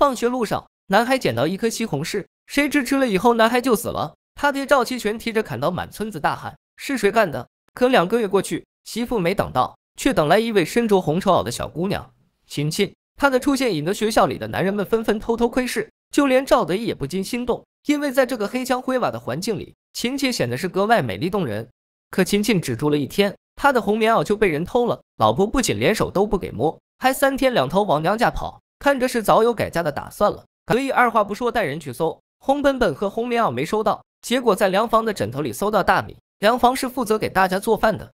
放学路上，男孩捡到一颗西红柿，谁知吃了以后，男孩就死了。他爹赵七全提着砍刀满村子大喊：“是谁干的？”可两个月过去，媳妇没等到，却等来一位身着红绸袄的小姑娘——琴琴。她的出现引得学校里的男人们纷纷偷偷窥视，就连赵德也不禁心动，因为在这个黑枪灰瓦的环境里，琴琴显得是格外美丽动人。可琴琴只住了一天，她的红棉袄就被人偷了。老婆不仅连手都不给摸，还三天两头往娘家跑。看，着是早有改嫁的打算了，所以二话不说带人去搜。红本本和红棉袄没收到，结果在梁房的枕头里搜到大米。梁房是负责给大家做饭的。